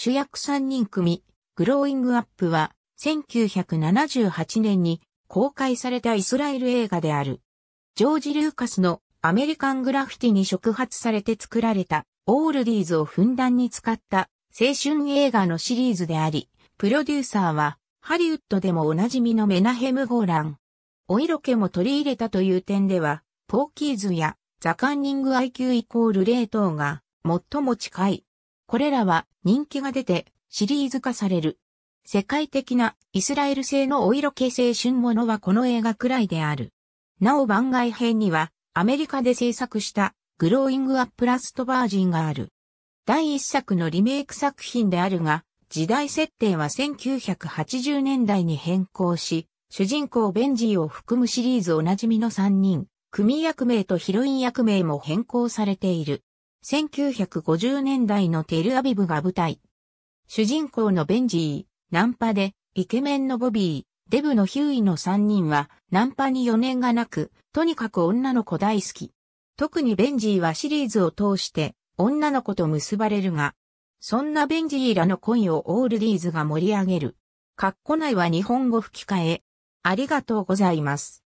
主役3人組、グローイングアップは、1978年に公開されたイスラエル映画である。ジョージ・ルーカスのアメリカングラフィティに触発されて作られたオールディーズをふんだんに使った青春映画のシリーズであり、プロデューサーはハリウッドでもおなじみのメナヘム・ゴーラン。お色気も取り入れたという点では、ポーキーズやザ・カンニング IQ イコール0等が最も近いこれらは人気が出てシリーズ化される。世界的なイスラエル製のお色系青春ものはこの映画くらいである。なお番外編にはアメリカで制作したグローイングアップラストバージンがある。第一作のリメイク作品であるが、時代設定は1980年代に変更し、主人公ベンジーを含むシリーズおなじみの3人、組役名とヒロイン役名も変更されている。1950年代のテルアビブが舞台。主人公のベンジー、ナンパで、イケメンのボビー、デブのヒューイの3人は、ナンパに余念がなく、とにかく女の子大好き。特にベンジーはシリーズを通して、女の子と結ばれるが、そんなベンジーらの恋をオールディーズが盛り上げる。カッコ内は日本語吹き替え。ありがとうございます。